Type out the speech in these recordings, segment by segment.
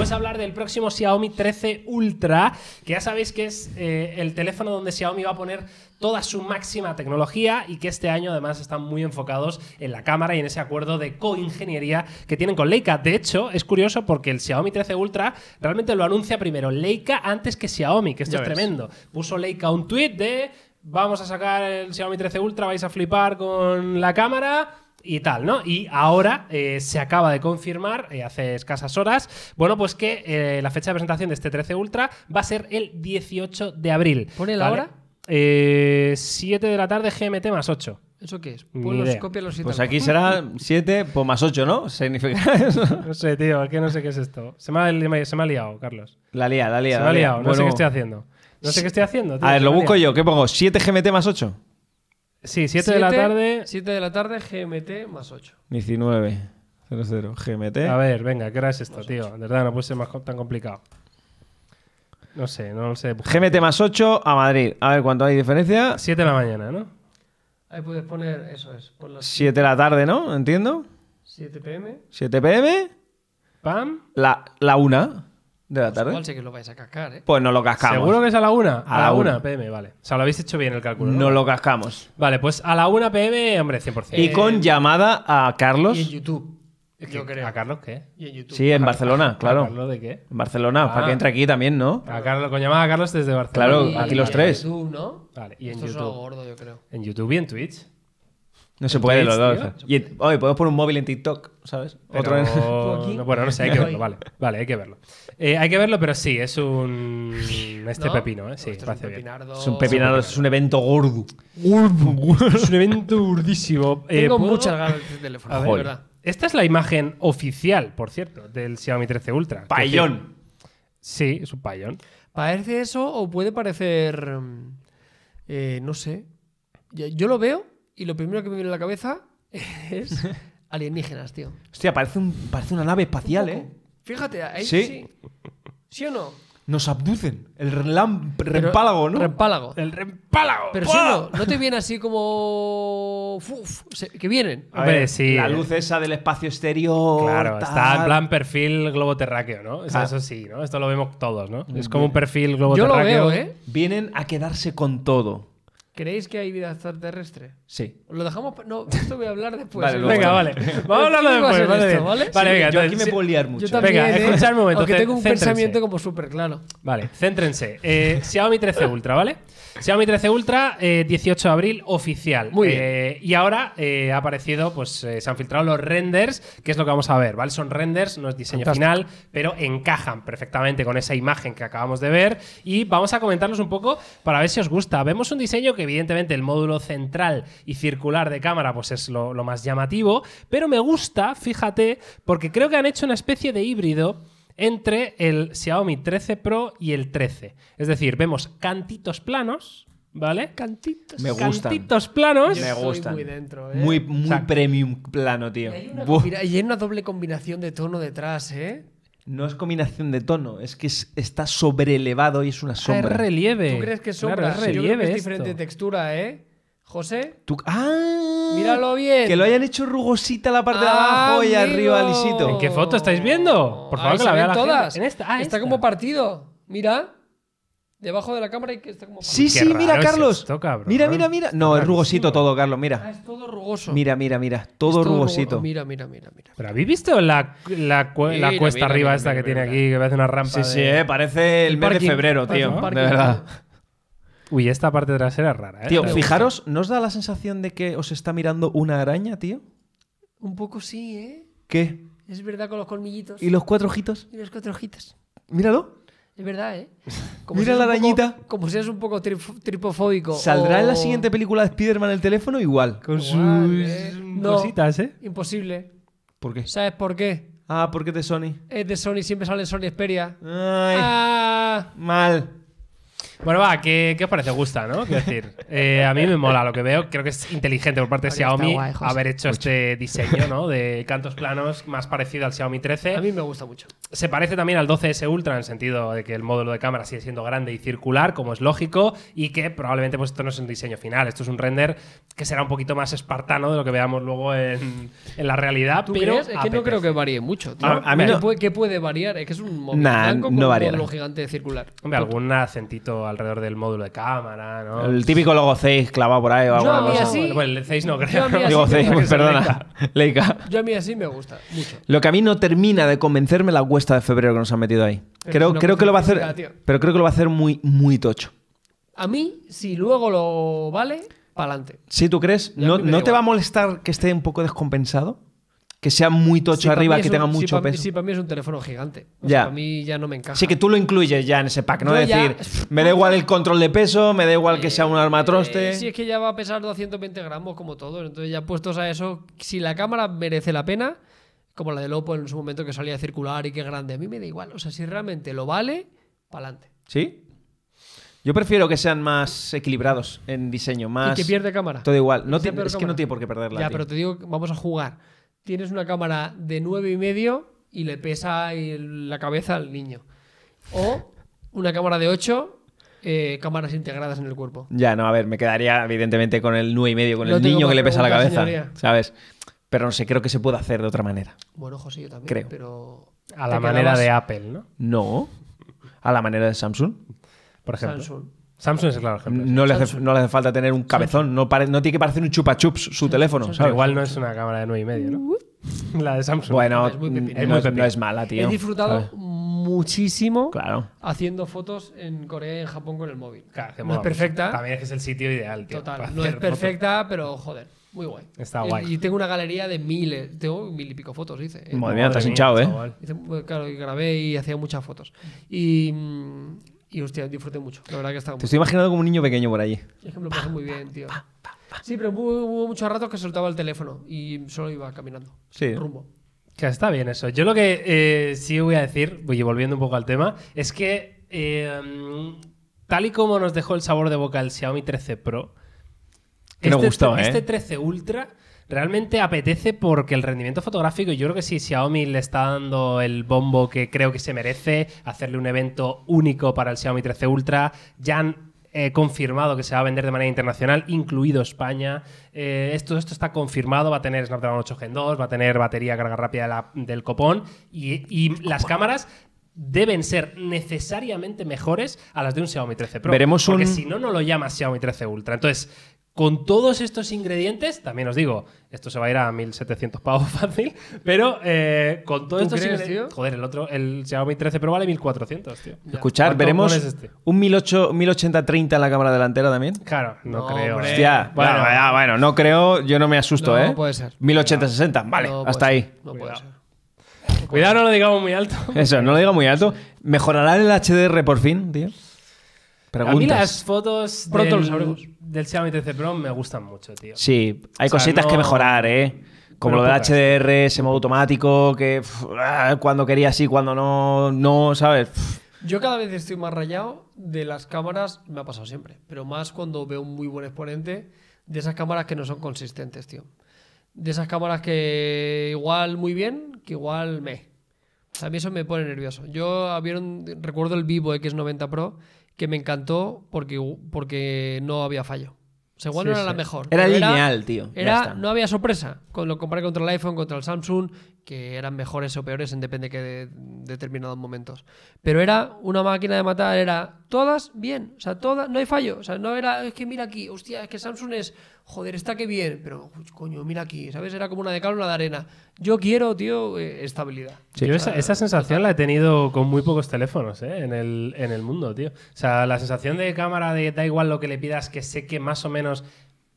Vamos a hablar del próximo Xiaomi 13 Ultra, que ya sabéis que es eh, el teléfono donde Xiaomi va a poner toda su máxima tecnología y que este año además están muy enfocados en la cámara y en ese acuerdo de coingeniería que tienen con Leica. De hecho, es curioso porque el Xiaomi 13 Ultra realmente lo anuncia primero Leica antes que Xiaomi, que esto es tremendo. Puso Leica un tweet de vamos a sacar el Xiaomi 13 Ultra, vais a flipar con la cámara y tal, ¿no? Y ahora eh, se acaba de confirmar, eh, hace escasas horas, bueno, pues que eh, la fecha de presentación de este 13 Ultra va a ser el 18 de abril. ¿Pone la hora? 7 de la tarde GMT más 8. ¿Eso qué es? Pues, los, copia pues aquí será 7 más 8, ¿no? Significa No sé, tío, es que no sé qué es esto. Se me ha, liado, Carlos. La lía, la lía. Se me ha liado, no sé qué estoy haciendo. No sé qué estoy haciendo. a ver, lo busco yo. ¿Qué pongo? ¿7 GMT más 8? Sí, 7 de la tarde. 7 de la tarde, GMT más 8. 19. GMT. A ver, venga, ¿qué hora es esto, tío? De verdad, no puede ser más tan complicado. No sé, no lo sé. GMT más 8 a Madrid. A ver cuánto hay diferencia. 7 de la mañana, ¿no? Ahí puedes poner, eso es, 7 de la tarde, ¿no? Entiendo. 7 pm. 7 pm. Pam. La, la una de la pues tarde. ¿eh? Pues no lo cascamos. ¿Seguro que es a la una A, la 1 pm, vale. O sea, lo habéis hecho bien el cálculo. No, lo cascamos. Vale, pues a la una pm, hombre, 100%. Y con eh, llamada a Carlos. Y en YouTube. yo creo. ¿A Carlos qué? Y en YouTube. Sí, en Barcelona, claro. de qué? En Barcelona, para que ah. entre aquí también, ¿no? A Carlos, con llamada a Carlos desde Barcelona. Claro, aquí los tres. En YouTube, ¿no? Vale, y Es gordo, yo creo. En YouTube y en Twitch. No se puede los dos. oye, podemos poner un móvil en TikTok, ¿sabes? Otro en... bueno, no sé, hay que verlo, vale. Vale, hay que verlo. Eh, hay que verlo, pero sí, es un. Este pepino, ¿eh? Sí, es, un pepinardo, es un Es un evento gordo. es un evento gordísimo eh, Tengo ¿puedo? muchas ganas de este teléfono, verdad. Esta es la imagen oficial, por cierto, del Xiaomi 13 Ultra. Payón. Sí, es un payón. ¿Parece eso o puede parecer. Mm, eh, no sé. Yo lo veo y lo primero que me viene a la cabeza es alienígenas, tío. Hostia, parece, un, parece una nave espacial, ¿eh? Fíjate, ahí sí. sí. o no? Nos abducen. El relam, ¿no? ¿no? Rempálago. El rempálago. Pero si no, no te viene así como. que vienen. A ver, sí. La eh. luz esa del espacio estéreo… Claro, está en plan perfil globo terráqueo, ¿no? Eso sí, ¿no? Esto lo vemos todos, ¿no? Es mm. como un perfil globo terráqueo. Yo lo veo, ¿eh? Vienen a quedarse con todo. ¿Creéis que hay vida extraterrestre? Sí. Lo dejamos. No, esto voy a hablar después. ¿eh? venga, vale. Vamos a hablarlo después. Vale, ¿vale? yo aquí me puedo liar mucho. venga, ¿eh? escuchad un momento. Porque tengo un pensamiento como súper claro. Vale, céntrense. Eh, Xiaomi 13 Ultra, ¿vale? Xiaomi 13 Ultra, 18 eh, de abril, oficial. Muy bien. Y ahora ha aparecido, pues se han filtrado los renders, que es lo que vamos a ver, ¿vale? Son renders, no es diseño final, pero encajan perfectamente con esa imagen que acabamos de ver. Y vamos a comentarlos un poco para ver si os gusta. Vemos un diseño que evidentemente el módulo central y circular de cámara pues es lo, más llamativo, pero me gusta, fíjate, porque creo que han hecho una especie de híbrido entre el Xiaomi 13 Pro y el 13. Es decir, vemos cantitos planos, ¿Vale? Cantitos. Me Cantitos planos. me gustan. Muy, dentro, ¿eh? muy, premium plano, tío. Y y hay, una, doble combinación de tono detrás, ¿eh? No es combinación de tono, es que es- está elevado y es una ah, sombra. es relieve. ¿Tú crees que es sombra? relieve es diferente textura, ¿eh? José, ¡Ah! míralo bien. Que lo hayan hecho rugosita la parte de ah, abajo y arriba lisito. ¿En qué foto estáis viendo? Por favor, que la vean vea la gente. En esta- ah, Está como partido. Mira. Debajo de la cámara y que está como... Sí, sí, mira, Carlos. mira, mira, mira. No, es rugosito todo, Carlos, mira. Ah, es todo rugoso. Mira, mira, mira. Todo, rugosito. Mira, mira, mira, mira. Pero ¿habéis visto la, cuesta arriba esta que tiene aquí, que parece una rampa? Sí, sí, eh, parece el, mes de febrero, tío. De verdad. Uy, esta parte trasera es rara, ¿eh? Tío, fijaros, ¿no os da la sensación de que os está mirando una araña, tío? Un poco sí, ¿eh? ¿Qué? Es verdad, con los colmillitos. ¿Y los cuatro ojitos? Y los cuatro ojitos. Míralo. Es verdad, ¿eh? Mira la arañita. Como si es un poco tripofóbico. ¿Saldrá en la siguiente película de Spider-Man el teléfono? Igual. Con sus eh. cositas, ¿eh? imposible. ¿Por qué? ¿Sabes por qué? Ah, porque es de Sony. Es de Sony, siempre sale Sony Xperia. Ay, ah. Mal. Bueno, va, ¿qué, os parece? Gusta, ¿no? Quiero decir, eh, a mí me mola lo que veo. Creo que es inteligente por parte de Xiaomi haber hecho este diseño, ¿no? De cantos planos más parecido al Xiaomi 13. A mí me gusta mucho. Se parece también al 12S Ultra en el sentido de que el módulo de cámara sigue siendo grande y circular, como es lógico, y que probablemente pues, esto no es un diseño final, esto es un render que será un poquito más espartano de lo que veamos luego en, la realidad. pero Es que no creo que varíe mucho. A, ¿Qué, puede, variar? Es que es un móvil blanco con un módulo gigante circular. Hombre, algún acentito alrededor del módulo de cámara, ¿no? El típico logo 6 clavado por ahí o Así, bueno, el 6 no creo. perdona. Leica. Yo a mí así me gusta mucho. Lo que a mí no termina de convencerme la cuesta de febrero que nos han metido ahí. creo, creo que lo va a hacer, pero creo que lo va a hacer muy, muy tocho. A mí, si luego lo vale, para adelante. Si ¿Sí, tú crees, ¿no te va a molestar que esté un poco descompensado? que sea muy tocho arriba, que tenga mucho peso. Sí, para mí es un teléfono gigante. O ya. Sea, mí ya no me encaja. Sí, que tú lo incluyes ya en ese pack, ¿no? decir, me da igual el control de peso, me da igual que eh, sea un armatroste. Eh, sí, es que ya va a pesar 220 gramos como todo. Entonces, ya puestos a eso, si la cámara merece la pena, como la de Lopo en su momento que salía a circular y qué grande, a mí me da igual. O sea, si realmente lo vale, para adelante. ¿Sí? Yo prefiero que sean más equilibrados en diseño, más. Y que pierde cámara. Todo igual. No es que no tiene por qué perderla. Ya, pero te digo, vamos a jugar tienes una cámara de nueve y medio y le pesa la cabeza al niño. O una cámara de 8 eh, cámaras integradas en el cuerpo. Ya, no, a ver, me quedaría evidentemente con el nueve y medio, con el niño que le pesa la cabeza, ¿sabes? Pero no sé, creo que se puede hacer de otra manera. Bueno, José, yo también, creo. pero... A la manera de Apple, ¿no? No, a la manera de Samsung, por ejemplo. Samsung. Samsung es el claro ejemplo. No le, hace, falta tener un cabezón, no, tiene que parecer un chupa chups su teléfono. Igual no es una cámara de 9 y medio, ¿no? La de Samsung. Bueno, es muy es no, es mala, tío. He disfrutado muchísimo haciendo fotos en Corea y en Japón con el móvil. Claro, no es perfecta. También es el sitio ideal, tío. Total, no es perfecta, pero joder, muy guay. Está guay. Y tengo una galería de miles, tengo mil y pico fotos, dice. ¿eh? Madre mía, estás hinchado, ¿eh? Claro, grabé y hacía muchas fotos. Y mm, y hostia, disfruté mucho. La verdad que estaba Te estoy imaginando como un niño pequeño por allí. Es me lo pasé muy bien, tío. Sí, pero hubo, muchos ratos que soltaba el teléfono y solo iba caminando. Sí. Rumbo. Que está bien eso. Yo lo que eh, sí voy a decir, voy volviendo un poco al tema, es que eh, tal y como nos dejó el sabor de boca el Xiaomi 13 Pro, que este 13 ¿eh? este Ultra realmente apetece porque el rendimiento fotográfico, yo creo que si Xiaomi le está dando el bombo que creo que se merece, hacerle un evento único para el Xiaomi 13 Ultra, ya han eh, confirmado que se va a vender de manera internacional, incluido España. Eh, esto, esto está confirmado, va a tener Snapdragon 8 Gen 2, va a tener batería carga rápida del copón y, las cámaras deben ser necesariamente mejores a las de un Xiaomi 13 Pro. Veremos porque si no, no lo llama Xiaomi 13 Ultra. Entonces, con todos estos ingredientes, también os digo, esto se va a ir a 1700 pavos fácil, pero eh, con todos estos ingredientes. Joder, el otro, el Xiaomi 13 Pro vale 1400, tío. Escuchar, veremos es este? un 1080-30 en la cámara delantera también. Claro, no, creo. Hostia, bueno, ya, bueno, no creo, yo no me asusto, ¿eh? No puede ser. 1080 vale, hasta ahí. No puede ser. Cuidado, no lo digamos muy alto. Eso, no lo diga muy alto. ¿Mejorará el HDR por fin, tío? A mí las fotos del, Xiaomi 13 Pro me gustan mucho, tío. Sí, hay cositas que mejorar, ¿eh? Como lo del HDR, ese modo automático, que ah, cuando quería sí, cuando no, no, ¿sabes? Yo cada vez estoy más rayado de las cámaras, me ha pasado siempre, pero más cuando veo un muy buen exponente de esas cámaras que no son consistentes, tío. De esas cámaras que igual muy bien, que igual me. A mí eso me pone nervioso. Yo recuerdo el Vivo X90 Pro que me encantó porque, porque no había fallo. Según no era la mejor. Era lineal, tío. Era, no había sorpresa. Con, lo comparé contra el iPhone, contra el Samsung, que eran mejores o peores en depende que de, determinados momentos. Pero era una máquina de matar, era todas bien. O sea, todas, no hay fallo. O sea, no era, es que mira aquí, hostia, es que Samsung es joder, está que bien, pero coño, mira aquí, ¿sabes? Era como una de calma, una de arena. Yo quiero, tío, eh, estabilidad. yo esa, sensación la he tenido con muy pocos teléfonos eh, en, el, en el mundo, tío. O sea, la sensación de cámara de da igual lo que le pidas, que sé que más o menos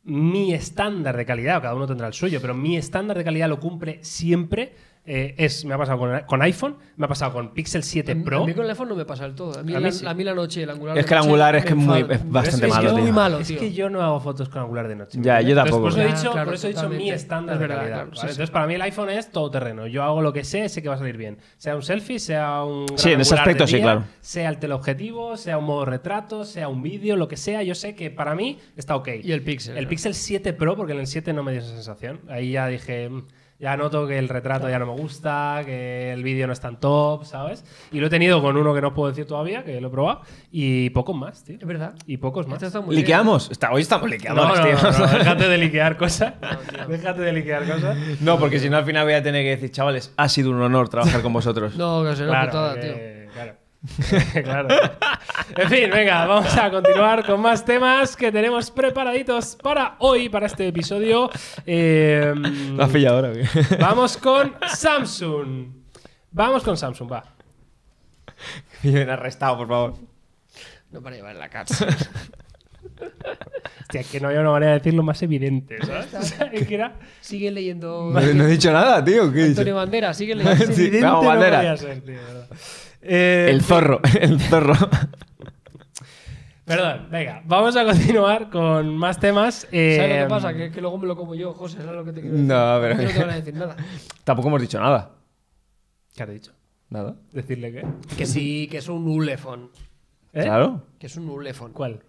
mi estándar de calidad, cada uno tendrá el suyo, pero mi estándar de calidad lo cumple siempre eh, es, me ha pasado con, iPhone, me ha pasado con Pixel 7 Pro. A mí con el iPhone no me pasa del todo. A mí, la, a la noche, el angular. Es que el angular es, que muy, bastante malo. Es, que yo no hago fotos con angular de noche. Ya, yo tampoco. por eso he ah, dicho, por eso he dicho mi estándar de realidad. Entonces, para mí el iPhone es todo terreno Yo hago lo que sé, sé que va a salir bien. Sea un selfie, sea un. Sí, en ese aspecto sí, claro. Sea el teleobjetivo, sea un modo retrato, sea un vídeo, lo que sea. Yo sé que para mí está ok. Y el Pixel. El Pixel 7 Pro, porque en el 7 no me dio esa sensación. Ahí ya dije. Mm, ya noto que el retrato ya no me gusta, que el vídeo no es tan top, ¿sabes? Y lo he tenido con uno que no puedo decir todavía, que lo he probado, y pocos más, tío. Es verdad. Y pocos más. ¿Liqueamos? hoy estamos liqueados, tío. No, déjate de liquear cosas. déjate de liquear cosas. No, porque si no al final voy a tener que decir, chavales, ha sido un honor trabajar con vosotros. No, que lo claro, putada, tío. claro. En fin, venga, vamos a continuar con más temas que tenemos preparaditos para hoy, para este episodio. Em, ¿La Vamos con Samsung. Vamos con Samsung, va. Me arrestado, por favor. No para llevar la cárcel. hostia, que no había una manera de decirlo más evidente, ¿sabes? O sea, que era... Sigue leyendo... No, he dicho nada, tío. ¿qué Antonio Bandera, sigue leyendo. evidente bandera. Eh, el zorro, el zorro. Perdón, venga, vamos a continuar con más temas. Eh, ¿Sabes lo que eh, pasa? Que, luego me lo como yo, José, ¿sabes lo que te quiero decir? No, pero... No te van a decir nada. Tampoco hemos dicho nada. ¿Qué has dicho? Nada. ¿Decirle qué? Que sí, que es un ulefón. ¿Eh? Claro. Que es un ulefón. ¿Cuál?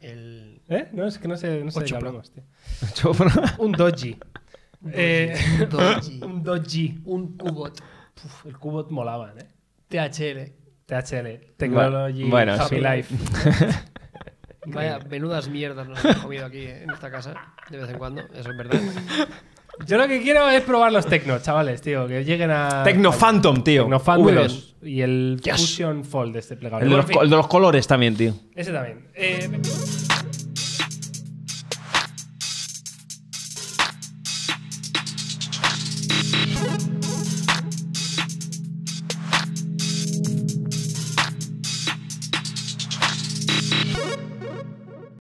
El... ¿Eh? No, es que no sé, no sé de qué tío. Eh, un doji. un doji. un cubot. el cubot molaba, ¿eh? THL. THL. Technology bueno, sí. Life. Vaya, menudas mierdas nos hemos comido aquí en esta casa, de vez en cuando, eso es verdad. Yo lo que quiero es probar los Tecno, chavales, tío. Que lleguen a. Tecno Phantom, tío. Tecno Phantom y el Fusion Fold, este plegable. El de, los, el de, los, colores también, tío. Ese también. Eh,